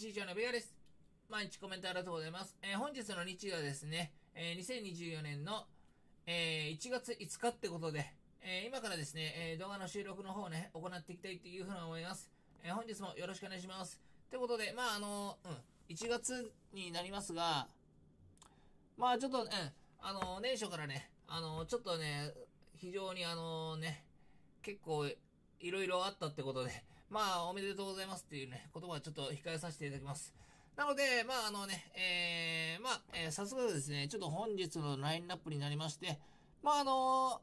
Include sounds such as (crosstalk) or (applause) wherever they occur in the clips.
日常のベガです。毎日コメントありがとうございます。えー、本日の日曜はですね、えー、2024年の、えー、1月5日ってことで、えー、今からですね、え動画の収録の方をね、行っていきたいというふうに思います。え本日もよろしくお願いします。ってことで、まああの、うん、1月になりますが、まあちょっと、うん、あの、年初からね、あの、ちょっとね、非常にあのね、結構、いろいろあったってことで、まあ、おめでとうございますっていうね、言葉はちょっと控えさせていただきます。なので、まあ、あのね、えー、まあ、えー、早速ですね、ちょっと本日のラインナップになりまして、まあ、あの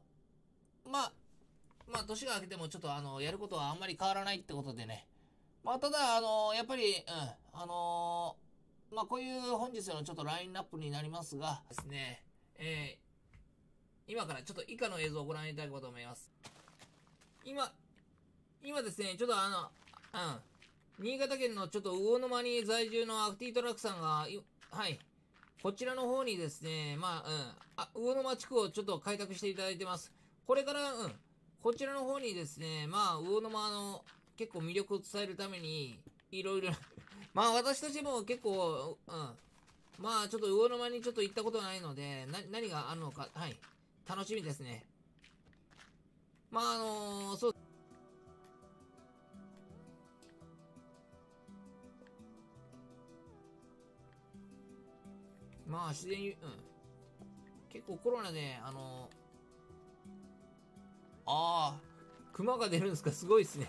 ー、まあ、まあ、年が明けてもちょっとあの、やることはあんまり変わらないってことでね。まあ、ただ、あのー、やっぱり、うん、あのー、まあ、こういう本日のちょっとラインナップになりますが、ですね、えー、今からちょっと以下の映像をご覧いただこうと思います。今、今ですね、ちょっとあの、うん。新潟県のちょっと魚沼に在住のアクティトラックさんが、はい。こちらの方にですね、まあ、うん。あ、魚沼地区をちょっと開拓していただいてます。これから、うん。こちらの方にですね、まあ、魚沼の結構魅力を伝えるために、いろいろ (laughs) まあ私たちも結構、うん。まあちょっと魚沼にちょっと行ったことないので、な、何があるのか、はい。楽しみですね。まああのー、そう。まあ、自然、うん。結構コロナで、あのああ、熊が出るんですかすごいっすね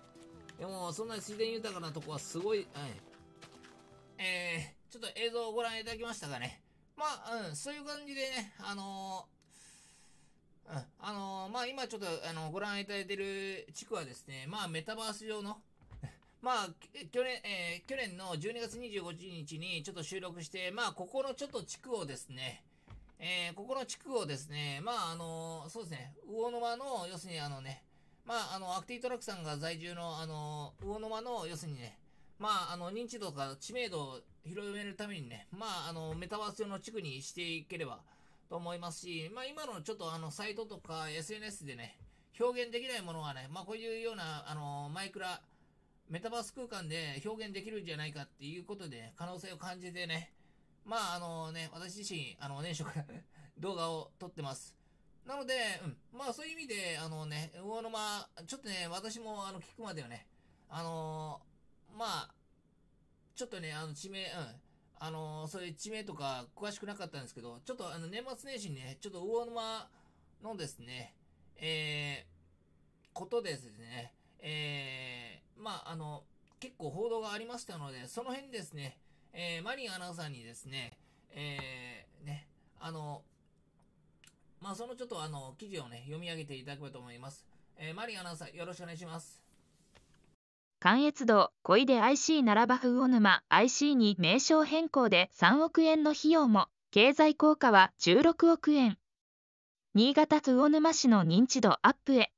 (laughs) でも、そんな自然豊かなとこはすごい、はい。えー、ちょっと映像をご覧いただきましたかね。まあ、うん、そういう感じでね、あのー、うん、あのー、まあ今ちょっと、あの、ご覧いただいてる地区はですね、まあメタバース上の、まあ、去年、えー、去年の12月25日にちょっと収録して、まあ、ここのちょっと地区をですね、えー、ここの地区をですね、まあ、あのー、そうですね、魚沼の、要するにあのね、まあ、あの、アクティトラックさんが在住の、あの、魚沼の、要するにね、まあ、あの、認知度か知名度を広めるためにね、まあ、あの、メタバース用の地区にしていければと思いますし、まあ、今のちょっとあの、サイトとか SNS でね、表現できないものはね、まあ、こういうような、あの、マイクラ、メタバース空間で表現できるんじゃないかっていうことで、可能性を感じてね、まあ、あのね、私自身、あの、年初から (laughs) 動画を撮ってます。なので、うん。まあ、そういう意味で、あのね、魚沼、ちょっとね、私も、あの、聞くまではね、あのー、まあ、ちょっとね、あの、地名、うん。あのー、そういう地名とか、詳しくなかったんですけど、ちょっと、あの、年末年始にね、ちょっと魚沼のですね、えー、ことですね、えー、まあ、あの、結構報道がありましたので、その辺ですね、えー、マリンアナウンサーにですね、えー、ね、あの、まあ、そのちょっとあの、記事をね、読み上げていただけれと思います。えー、マリンアナウンサー、よろしくお願いします。関越道、小出 IC ならば風魚沼 IC に名称変更で3億円の費用も、経済効果は16億円。新潟魚沼市の認知度アップへ。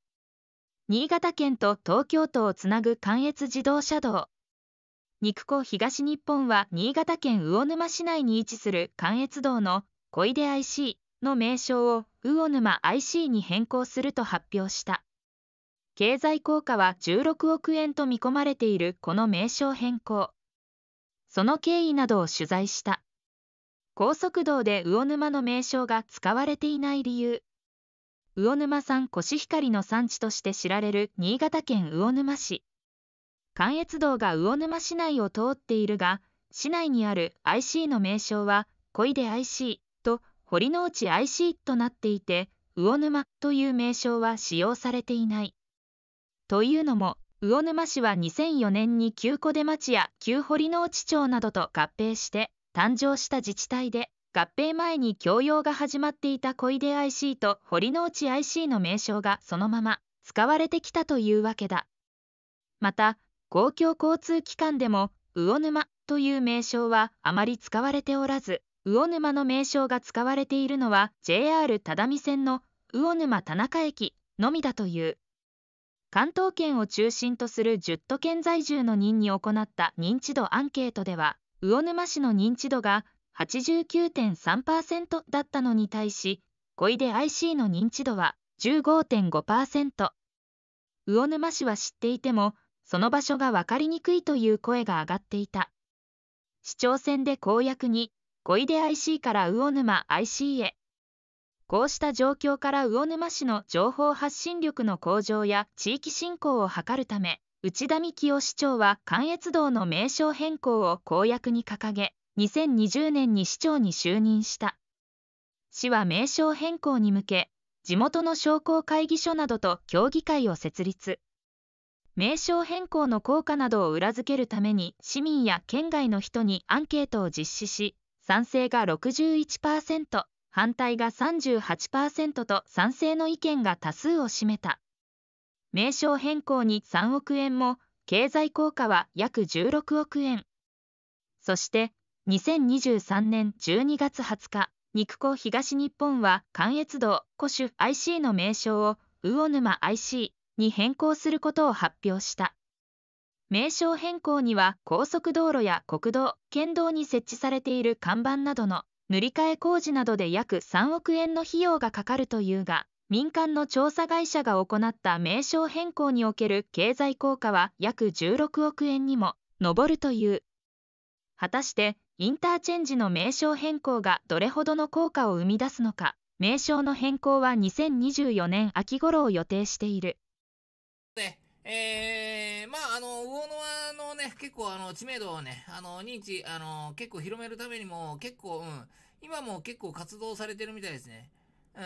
新潟県と東京都をつなぐ関越自動車道。肉子東日本は新潟県魚沼市内に位置する関越道の小出 IC の名称を魚沼 IC に変更すると発表した。経済効果は16億円と見込まれているこの名称変更。その経緯などを取材した。高速道で魚沼の名称が使われていない理由。魚沼産コシヒカリの産地として知られる新潟県魚沼市。関越道が魚沼市内を通っているが、市内にある IC の名称は、小出 IC と堀之内 IC となっていて、魚沼という名称は使用されていない。というのも、魚沼市は2004年に旧小出町や旧堀之内町などと合併して誕生した自治体で、合併前に共用が始まっていた小出 IC と堀之内 IC の名称がそのまま使われてきたというわけだ。また、公共交通機関でも魚沼という名称はあまり使われておらず、魚沼の名称が使われているのは JR 只見線の魚沼田中駅のみだという。関東圏を中心とする10都県在住の任に行った認知度アンケートでは、魚沼市の認知度が89.3%だったのに対し、小出 IC の認知度は15.5%。魚沼市は知っていても、その場所が分かりにくいという声が上がっていた。市長選で公約に、小出 IC から魚沼 IC へ。こうした状況から魚沼市の情報発信力の向上や地域振興を図るため、内田幹夫市長は関越道の名称変更を公約に掲げ、2020年に市長に就任した。市は名称変更に向け、地元の商工会議所などと協議会を設立。名称変更の効果などを裏付けるために市民や県外の人にアンケートを実施し、賛成が61%、反対が38%と賛成の意見が多数を占めた。名称変更に3億円も、経済効果は約16億円。そして、2023年12月20日、肉子東日本は関越道古種 IC の名称を魚沼 IC に変更することを発表した。名称変更には高速道路や国道、県道に設置されている看板などの塗り替え工事などで約3億円の費用がかかるというが、民間の調査会社が行った名称変更における経済効果は約16億円にも上るという。果たしてインターチェンジの名称変更がどれほどの効果を生み出すのか、名称の変更は2024年秋頃を予定している。ねえー、まあ、あの、魚沼のね、結構あの、知名度をね、あの、認知、あの、結構広めるためにも、結構、うん、今も結構活動されてるみたいですね。うん。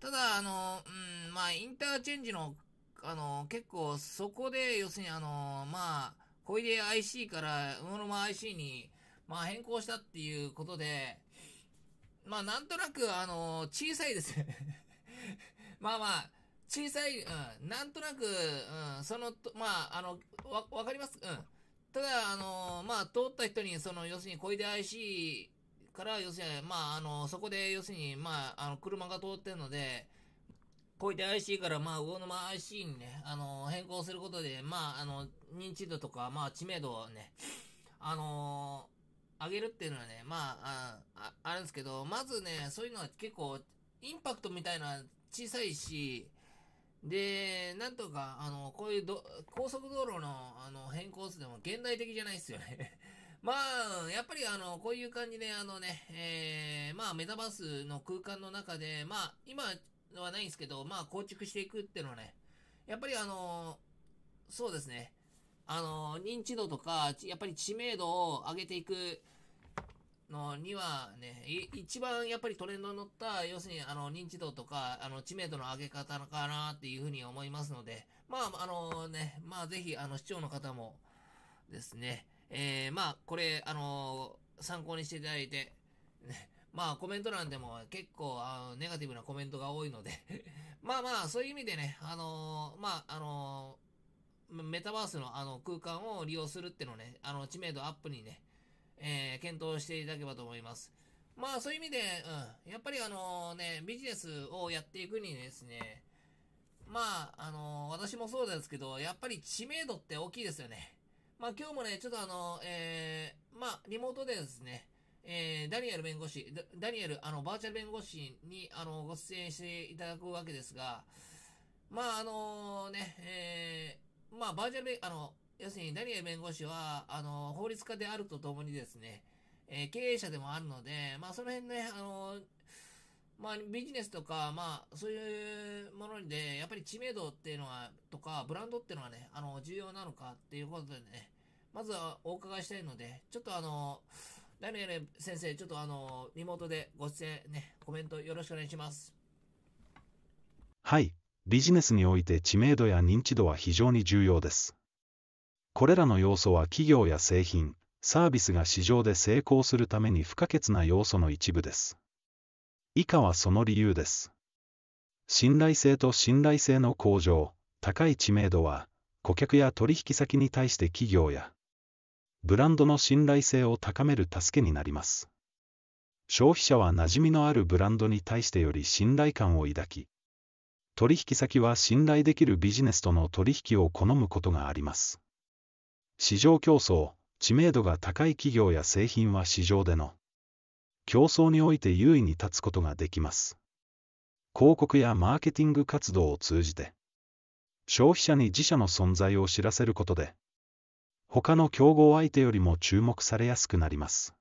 ただ、あの、うん、まあ、インターチェンジの、あの、結構、そこで、要するに、あの、まあ、小出 IC から魚沼 IC に、まあ変更したっていうことで、まあなんとなくあの、小さいです (laughs) まあまあ、小さい、うん、なんとなく、うん、その、まあ、あの、わ、わかります。うん。ただ、あの、まあ、通った人に、その、要するに、小出 IC から、要するに、まあ、あの、そこで、要するに、まあ、あの、車が通ってるので、小出 IC から、まあ、魚沼 IC にね、あの、変更することで、まあ、あの、認知度とか、まあ、知名度をね、あのーあげるっていうのはね、まあ、あ、あるんですけど、まずね、そういうのは結構、インパクトみたいのは小さいし、で、なんとか、あの、こういうど、高速道路の、あの、変更数でも現代的じゃないですよね (laughs) まあ、やっぱりあの、こういう感じで、あのね、えー、まあ、メタバースの空間の中で、まあ、今はないんですけど、まあ、構築していくっていうのはね、やっぱりあの、そうですね、あの、認知度とか、やっぱり知名度を上げていくのにはね、一番やっぱりトレンドに乗った、要するにあの認知度とか、あの知名度の上げ方かなっていうふうに思いますので、まあ、あのね、まあぜひあの視聴の方もですね、えー、まあこれ、あの参考にしていただいて、ね、まあコメント欄でも結構あのネガティブなコメントが多いので (laughs) まあまあそういう意味でね、あのまああのメタバースのあの空間を利用するってのね、あの知名度アップにね、えー、検討していただければと思います。まあそういう意味で、うん、やっぱりあのね、ビジネスをやっていくにですね、まあ、あの私もそうですけど、やっぱり知名度って大きいですよね。まあ今日もね、ちょっとあの、えー、まあリモートでですね、えー、ダニエル弁護士、ダニエル、あの、バーチャル弁護士に、あの、ご出演していただくわけですが、まあ、あのね、えー、まあ、バーチャル、あの、要するにダニエル弁護士は、あの、法律家であるとともにですね、えー、経営者でもあるので、まあ、その辺ね、あの、まあ、ビジネスとか、まあ、そういうもので、やっぱり知名度っていうのは、とか、ブランドっていうのはね、あの、重要なのかっていうことでね、まずはお伺いしたいので、ちょっとあの、ダニエル先生、ちょっとあの、リモートでご出演ね、コメントよろしくお願いします。はい。ビジネスにおいて知名度や認知度は非常に重要です。これらの要素は企業や製品、サービスが市場で成功するために不可欠な要素の一部です。以下はその理由です。信頼性と信頼性の向上、高い知名度は、顧客や取引先に対して企業や、ブランドの信頼性を高める助けになります。消費者は馴染みのあるブランドに対してより信頼感を抱き、取引先は信頼できるビジネスとの取引を好むことがあります。市場競争、知名度が高い企業や製品は市場での競争において優位に立つことができます。広告やマーケティング活動を通じて、消費者に自社の存在を知らせることで、他の競合相手よりも注目されやすくなります。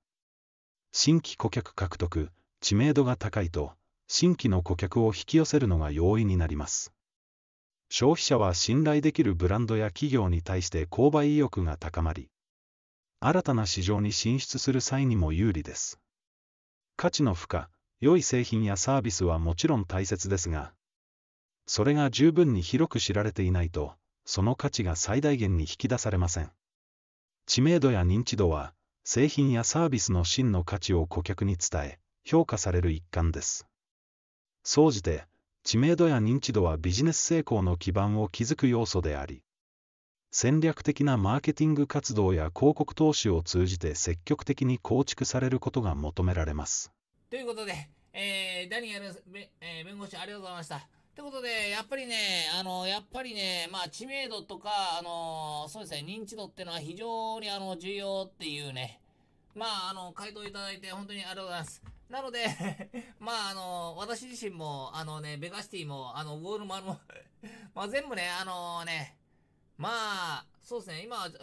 新規顧客獲得、知名度が高いと、新規の顧客を引き寄せるのが容易になります。消費者は信頼できるブランドや企業に対して購買意欲が高まり、新たな市場に進出する際にも有利です。価値の負荷、良い製品やサービスはもちろん大切ですが、それが十分に広く知られていないと、その価値が最大限に引き出されません。知名度や認知度は、製品やサービスの真の価値を顧客に伝え、評価される一環です。総じて、知名度や認知度はビジネス成功の基盤を築く要素であり、戦略的なマーケティング活動や広告投資を通じて積極的に構築されることが求められます。ということで、えー、ダニエル、えー、弁護士ありがとうございました。ということで、やっぱりね、あの、やっぱりね、まあ、知名度とか、あの、そうですね、認知度っていうのは非常に、あの、重要っていうね、まあ、あの、回答いただいて本当にありがとうございます。なので (laughs) まああの、私自身も、あのね、ベガシティも、あの、ウォールマルも (laughs) まあ全部ね、あのね、まあ、そうですね、今は、うん。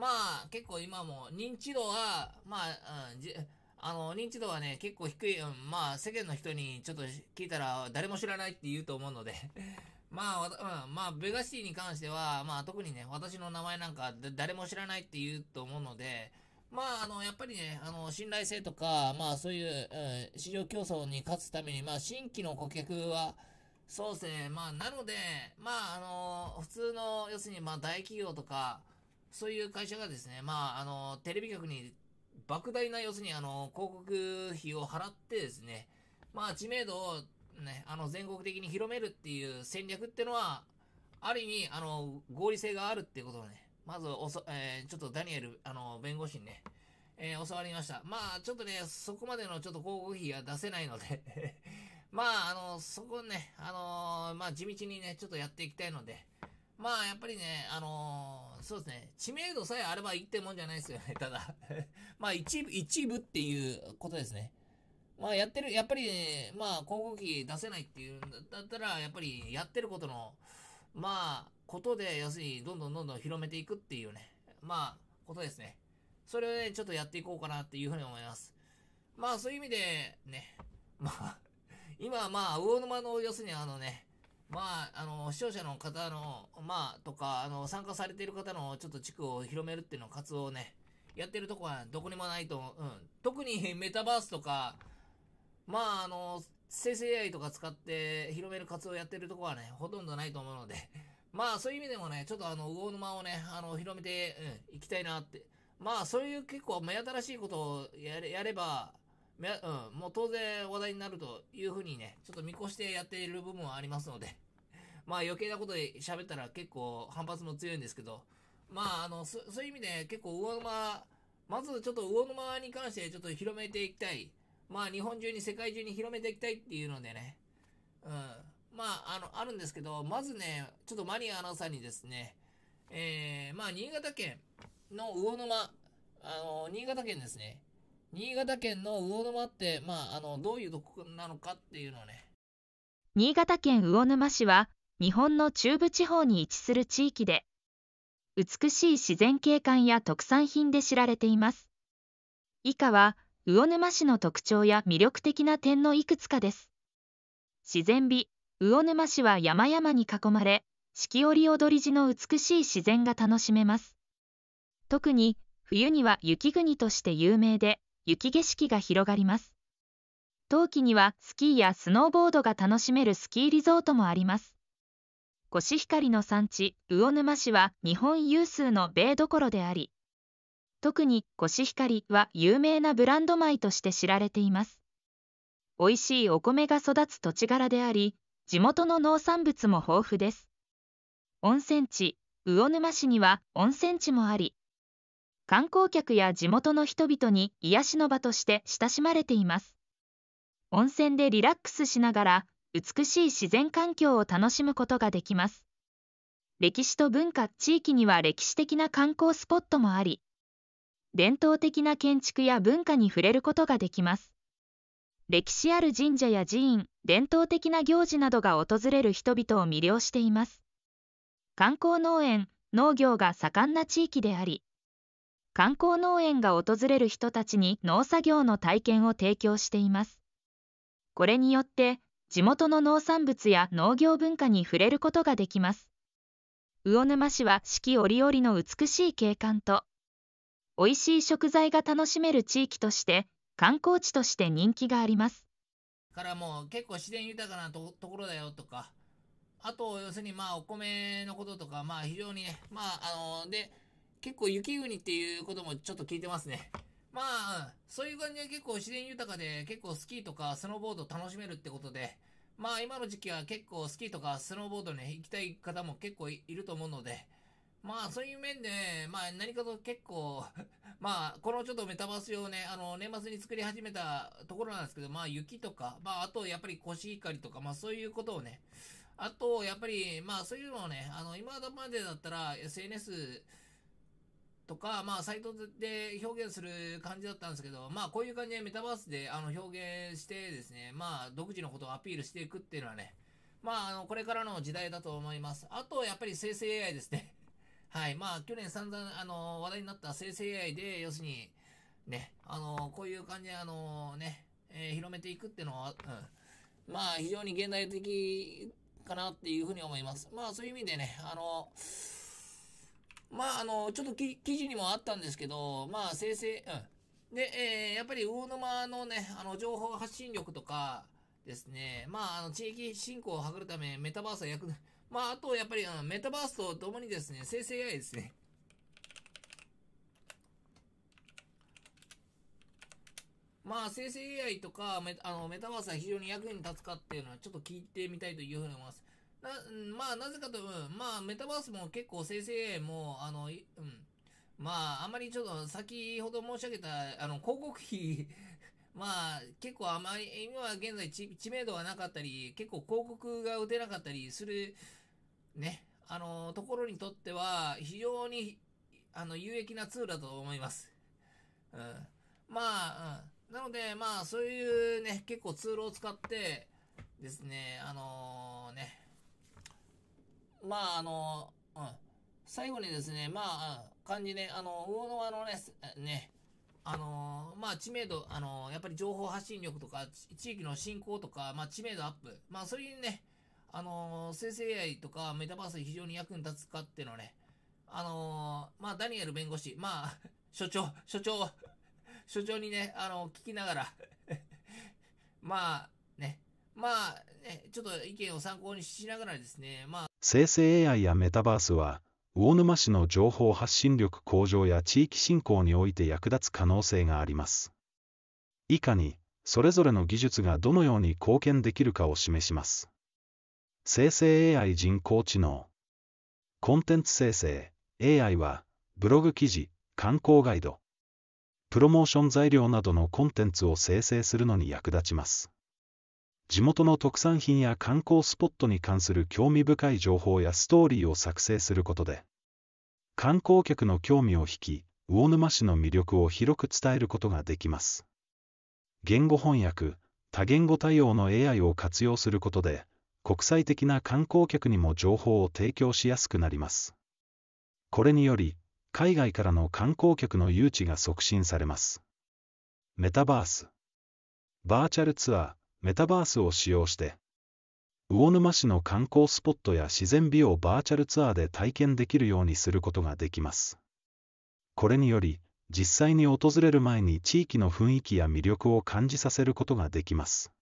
まあ、結構今も、認知度は、まあ、うん、じ、あの、認知度はね、結構低い、うん、まあ、世間の人にちょっと聞いたら、誰も知らないって言うと思うので (laughs) まあ、うん、まあ、ベガシティに関しては、まあ、特にね、私の名前なんか、誰も知らないって言うと思うので、まあ、あの、やっぱりね、あの、信頼性とか、まあ、そういう、うん、市場競争に勝つために、まあ、新規の顧客は、そうですね、まあ、なので、まあ、あの、普通の、要するに、まあ、大企業とか、そういう会社がですね、まあ、あの、テレビ局に、莫大な、要するに、あの、広告費を払ってですね、まあ、知名度を、ね、あの、全国的に広めるっていう戦略ってのは、ある意味、あの、合理性があるっていうことをね、まずおそ、えー、ちょっとダニエル、あの、弁護士にね、えー、教わりました。まあ、ちょっとね、そこまでのちょっと広告費が出せないので (laughs) まあ、あの、そこね、あのー、まあ、地道にね、ちょっとやっていきたいので、まあ、やっぱりね、あのー、そうですね、知名度さえあればいいってもんじゃないですよね、ただ (laughs) まあ、一部、一部っていうことですね。まあ、やってる、やっぱり、ね、まあ、広告費出せないっていうんだったら、やっぱり、やってることの、まあ、ことで、要するに、どんどんどんどん広めていくっていうね、まあ、ことですね。それをね、ちょっとやっていこうかなっていうふうに思います。まあ、そういう意味で、ね、まあ、今はまあ、魚沼の、要するにあのね、まあ、あの、視聴者の方の、まあ、とか、あの、参加されている方の、ちょっと地区を広めるっていうのを活動をね、やってるとこはどこにもないと思う。うん。特に (laughs) メタバースとか、まあ、あの、生成 AI とか使って広める活動をやってるとこはね、ほとんどないと思うのでまあそういう意味でもね、ちょっとあの、魚沼をね、あの、広めて、うん、行きたいなって。まあそういう結構目新しいことをやれやれば、うん、もう当然話題になるというふうにね、ちょっと見越してやっている部分はありますので、(laughs) まあ余計なことで喋ったら結構反発も強いんですけど、まああの、そそういう意味で結構魚沼、まずちょっと魚沼に関してちょっと広めていきたい。まあ日本中に世界中に広めていきたいっていうのでね、うん。まあ、あの、あるんですけど、まずね、ちょっとマニアアナウンサーにですね、えー、まあ、新潟県の魚沼、あの、新潟県ですね。新潟県の魚沼って、まあ、あの、どういうとこなのかっていうのをね。新潟県魚沼市は、日本の中部地方に位置する地域で、美しい自然景観や特産品で知られています。以下は、魚沼市の特徴や魅力的な点のいくつかです。自然美、魚沼市は山々に囲まれ、四季折々地の美しい自然が楽しめます。特に冬には雪国として有名で、雪景色が広がります。冬季にはスキーやスノーボードが楽しめるスキーリゾートもあります。コシヒカリの産地、魚沼市は日本有数の米どころであり、特にコシヒカリは有名なブランド米として知られています。美味しいお米が育つ土地柄であり、地元の農産物も豊富です。温泉地、魚沼市には温泉地もあり、観光客や地元の人々に癒しの場として親しまれています。温泉でリラックスしながら、美しい自然環境を楽しむことができます。歴史と文化、地域には歴史的な観光スポットもあり、伝統的な建築や文化に触れることができます。歴史ある神社や寺院、伝統的な行事などが訪れる人々を魅了しています。観光農園、農業が盛んな地域であり、観光農園が訪れる人たちに農作業の体験を提供しています。これによって、地元の農産物や農業文化に触れることができます。魚沼市は四季折々の美しい景観と、美味しい食材が楽しめる地域として観光地として人気があります。からもう結構自然豊かなところだよとか、あと、要するにまあお米のこととか、まあ非常にね、まああの、で、結構雪国っていうこともちょっと聞いてますね。まあ、そういう感じで結構自然豊かで、結構スキーとかスノーボード楽しめるってことで、まあ今の時期は結構スキーとかスノーボードね、行きたい方も結構いると思うので、まあ、そういう面で、まあ、何かと結構 (laughs) まあ、このちょっとメタバース用ね、あの、年末に作り始めたところなんですけど、まあ、雪とか、まあ、あと、やっぱりコシヒカリとか、まあ、そういうことをね、あと、やっぱり、まあ、そういうのをね、あの、今までだったら、SNS とか、まあ、サイトで表現する感じだったんですけど、まあ、こういう感じでメタバースで、あの、表現してですね、まあ、独自のことをアピールしていくっていうのはね、まあ、あの、これからの時代だと思います。あと、やっぱり生成 AI ですね。はい。まあ、去年散々、あの、話題になった生成 AI で、要するに、ね、あの、こういう感じで、あの、ね、えー、広めていくっていうのは、うん。まあ、非常に現代的かなっていうふうに思います。まあ、そういう意味でね、あの、まあ、あの、ちょっと記事にもあったんですけど、まあ、生成、うん。で、えー、やっぱり魚沼のね、あの、情報発信力とかですね、まあ、あの、地域振興を図るため、メタバースは役、まあ、あと、やっぱり、あの、メタバースとともにですね、生成 AI ですね。まあ、生成 AI とか、メあのメタバースは非常に役に立つかっていうのは、ちょっと聞いてみたいというふうに思います。な、まあ、なぜかというまあ、メタバースも結構生成 AI も、あの、うん。まあ、あまりちょっと、先ほど申し上げた、あの、広告費 (laughs) まあ、結構あまり、今現在知名度がなかったり、結構広告が打てなかったりするね、あの、ところにとっては、非常に、あの、有益なツールだと思います。うん。まあ、うん、なので、まあ、そういうね、結構ツールを使って、ですね、あのー、ね、まあ、あのー、うん、最後にですね、まあ、感じね、あの、魚のあのね、ね、あのー、まあ、知名度、あのやっぱり情報発信力とか、地域の振興とか、まあ、知名度アップ、まあ、そういうね、あのー、生成 AI とかメタバースで非常に役に立つかっていうのはね、あのー、まあ、ダニエル弁護士、まあ、(laughs) 所長、所長、所長にね、あのー、聞きながら (laughs) まあ、ね、まあ、ね、ちょっと意見を参考にしながらですね、まあ、生成 AI やメタバースは、魚沼市の情報発信力向上や地域振興において役立つ可能性があります。以下に、それぞれの技術がどのように貢献できるかを示します。生成 AI 人工知能。コンテンツ生成 AI は、ブログ記事、観光ガイド、プロモーション材料などのコンテンツを生成するのに役立ちます。地元の特産品や観光スポットに関する興味深い情報やストーリーを作成することで、観光客の興味を引き、魚沼市の魅力を広く伝えることができます。言語翻訳、多言語対応の AI を活用することで、国際的な観光客にも情報を提供しやすくなります。これにより、海外からの観光客の誘致が促進されます。メタバース。バーチャルツアー、メタバースを使用して、魚沼市の観光スポットや自然美をバーチャルツアーで体験できるようにすることができます。これにより、実際に訪れる前に地域の雰囲気や魅力を感じさせることができます。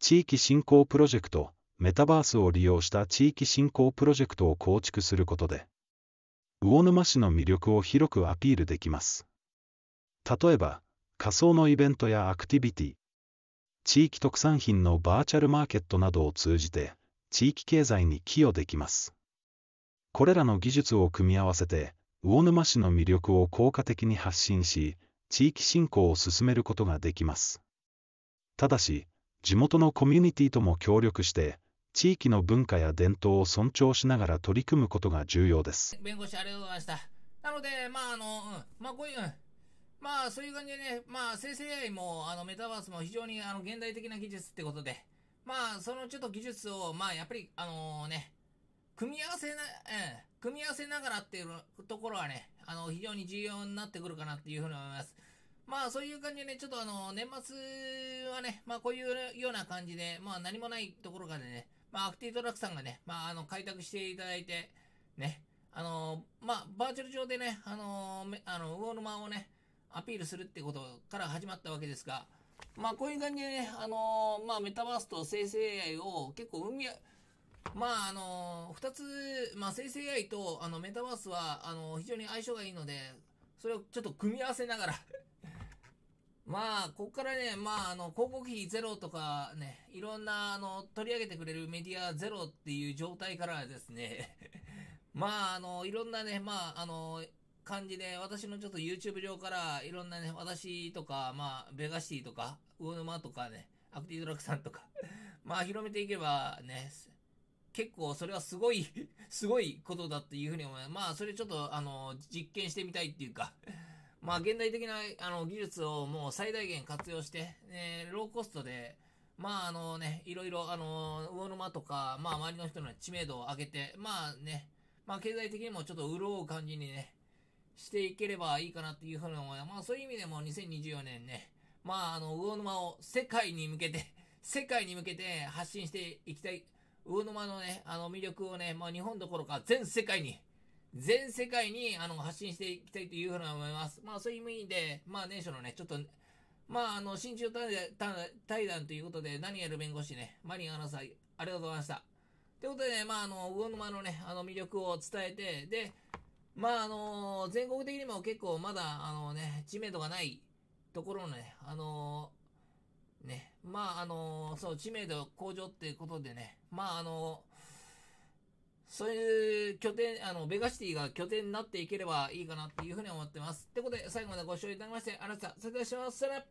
地域振興プロジェクト、メタバースを利用した地域振興プロジェクトを構築することで、魚沼市の魅力を広くアピールできます。例えば、仮想のイベントやアクティビティ、地域特産品のバーチャルマーケットなどを通じて、地域経済に寄与できます。これらの技術を組み合わせて、魚沼市の魅力を効果的に発信し、地域振興を進めることができます。ただし、地元のコミュニティとも協力して、地域の文化や伝統を尊重しながら取り組むことが重要です。弁護士ありがとうございました。なので、まああの、うん、まあこういう、うん、まあそういう感じでね、まあ生成 AI もあのメタバースも非常にあの現代的な技術ってことで、まあそのちょっと技術を、まあやっぱりあのー、ね、組み合わせな、え、う、ん、組み合わせながらっていうところはね、あの非常に重要になってくるかなっていうふうに思います。まあそういう感じでね、ちょっとあの、年末はね、まあこういうような感じで、まあ何もないところからね、まあ、アクティトラックさんがね、まあ、あの、開拓していただいて、ね、あのー、まあ、バーチャル上でね、あのー、あの、ウォーマ沼をね、アピールするってことから始まったわけですが、まあ、こういう感じでね、あのー、まあ、メタバースと生成 AI を結構海、まあ、あのー、二つ、まあ、生成 AI と、あの、メタバースは、あの非常に相性がいいので、それをちょっと組み合わせながらまあ、ここからね、まあ、あの、広告費ゼロとかね、いろんな、あの、取り上げてくれるメディアゼロっていう状態からですね (laughs) まあ、あの、いろんなね、まあ、あの、感じで、私のちょっと YouTube 上から、いろんなね、私とか、まあ、ベガシティとか、魚沼とかね、アクティドラックさんとか (laughs) まあ、広めていけばね、結構それはすごい (laughs) すごいことだっていうふうに思います。まあ、それちょっと、あの、実験してみたいっていうかまあ、現代的な、あの、技術をもう最大限活用して、ね、ローコストで、まあ、あのね、いろいろ、あの、魚沼とか、まあ、周りの人の知名度を上げて、まあね、まあ、経済的にもちょっと潤う感じにね、していければいいかなっていうふうに思います。まあ、そういう意味でも2024年ね、まあ、あの、魚沼を世界に向けて、(laughs) 世界に向けて発信していきたい。魚沼のね、あの魅力をね、まあ、日本どころか全世界に全世界にあの発信していきたいというふうに思います。まあそういう意味で、まあ年初のね、ちょっと、まああの、新中対談ということで、何やる弁護士ね、マリンアナウンサー、ありがとうございました。ということでね、まああの、魚沼のね、あの魅力を伝えて、で、まああの、全国的にも結構まだあのね、知名度がないところのね、あの、ね、まああの、そう、知名度向上っていうことでね、まああの、そういう拠点、あの、ベガシティが拠点になっていければいいかなっていうふうに思ってます。ってことで、最後までご視聴いただきまして、ありがとうございました。それでは、します。さら。